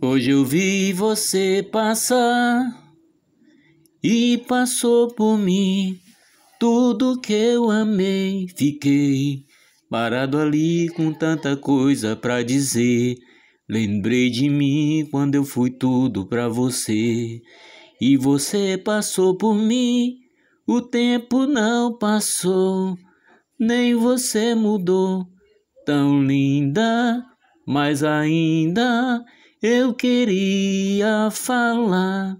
Hoje eu vi você passar e passou por mim. Tudo que eu amei, fiquei parado ali com tanta coisa pra dizer. Lembrei de mim quando eu fui tudo pra você. E você passou por mim, o tempo não passou, nem você mudou. Tão linda, mas ainda eu queria falar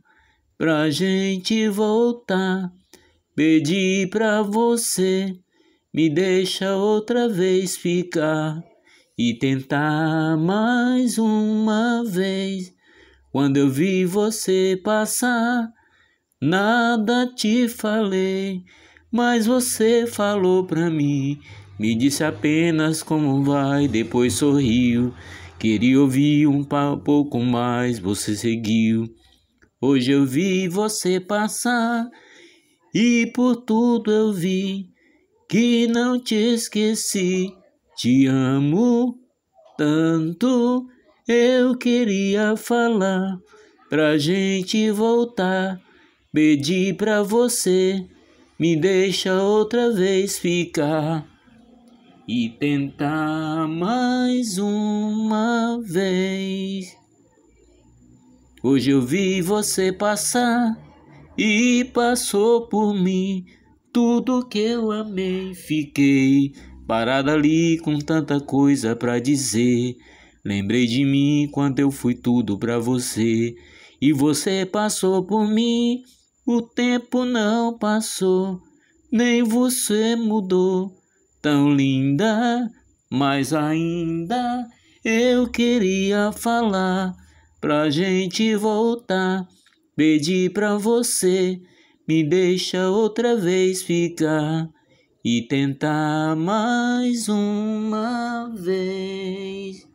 pra gente voltar. Pedi pra você, me deixa outra vez ficar e tentar mais uma vez. Quando eu vi você passar, nada te falei, mas você falou pra mim. Me disse apenas como vai, depois sorriu Queria ouvir um pouco mais, você seguiu. Hoje eu vi você passar e por tudo eu vi que não te esqueci. Te amo tanto, eu queria falar pra gente voltar. Pedi pra você, me deixa outra vez ficar e tentar mais uma vez. Hoje eu vi você passar e passou por mim tudo que eu amei. Fiquei parada ali com tanta coisa para dizer. Lembrei de mim quando eu fui tudo para você e você passou por mim. O tempo não passou, nem você mudou tão linda, mas ainda eu queria falar pra gente voltar. Pedi pra você, me deixa outra vez ficar e tentar mais uma vez.